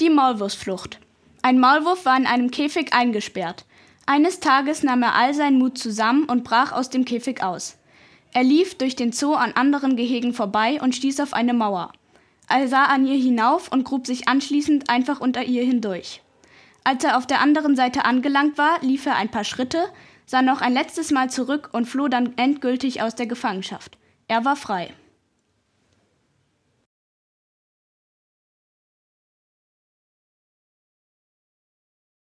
Die Maulwurfsflucht. Ein Maulwurf war in einem Käfig eingesperrt. Eines Tages nahm er all seinen Mut zusammen und brach aus dem Käfig aus. Er lief durch den Zoo an anderen Gehegen vorbei und stieß auf eine Mauer. Er sah an ihr hinauf und grub sich anschließend einfach unter ihr hindurch. Als er auf der anderen Seite angelangt war, lief er ein paar Schritte, sah noch ein letztes Mal zurück und floh dann endgültig aus der Gefangenschaft. Er war frei.